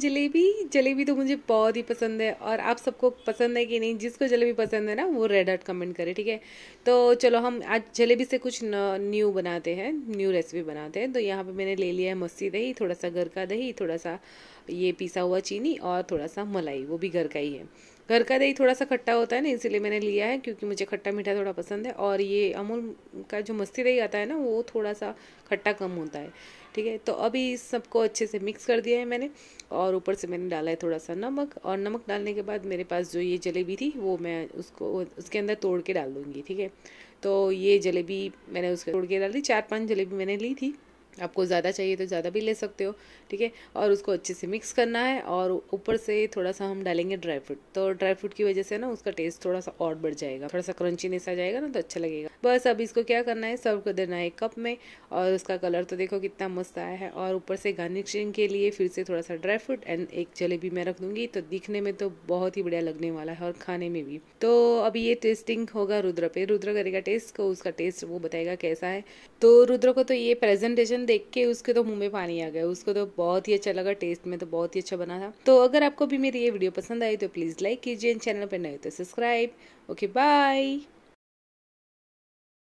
जलेबी जलेबी तो मुझे बहुत ही पसंद है और आप सबको पसंद है कि नहीं जिसको जलेबी पसंद है ना वो रेड आर्ट कमेंट करे ठीक है तो चलो हम आज जलेबी से कुछ न्यू बनाते हैं न्यू रेसिपी बनाते हैं तो यहाँ पे मैंने ले लिया है मस्सी दही थोड़ा सा घर का दही थोड़ा सा ये पिसा हुआ चीनी और थोड़ा सा मलाई वो भी घर का ही है घर का दही थोड़ा सा खट्टा होता है ना इसीलिए मैंने लिया है क्योंकि मुझे खट्टा मीठा थोड़ा पसंद है और ये अमूल का जो मस्ती दही आता है ना वो थोड़ा सा खट्टा कम होता है ठीक है तो अभी इस सबको अच्छे से मिक्स कर दिया है मैंने और ऊपर से मैंने डाला है थोड़ा सा नमक और नमक डालने के बाद मेरे पास जो ये जलेबी थी वो मैं उसको उसके अंदर तोड़ के डाल दूँगी ठीक है तो ये जलेबी मैंने उसको तोड़ के डाल दी चार पाँच जलेबी मैंने ली थी आपको ज़्यादा चाहिए तो ज़्यादा भी ले सकते हो ठीक है और उसको अच्छे से मिक्स करना है और ऊपर से थोड़ा सा हम डालेंगे ड्राई फ्रूट तो ड्राई फ्रूट की वजह से ना उसका टेस्ट थोड़ा सा और बढ़ जाएगा थोड़ा सा क्रंचीनेस आ जाएगा ना तो अच्छा लगेगा बस अब इसको क्या करना है सर्व कर देना है कप में और उसका कलर तो देखो कितना मस्त आया है और ऊपर से गार्निशिंग के लिए फिर से थोड़ा सा ड्राई फ्रूट एंड एक जलेबी मैं रख दूंगी तो दिखने में तो बहुत ही बढ़िया लगने वाला है और खाने में भी तो अभी ये टेस्टिंग होगा रुद्र पे रुद्र करेगा टेस्ट को उसका टेस्ट वो बताएगा कैसा है तो रुद्र को तो ये प्रेजेंटेशन देख के उसके तो मुंह में पानी आ गया उसको तो बहुत ही अच्छा लगा टेस्ट में तो बहुत ही अच्छा बना था तो अगर आपको भी मेरी ये वीडियो पसंद आई तो प्लीज़ लाइक कीजिए चैनल पर नए तो सब्सक्राइब ओके बाय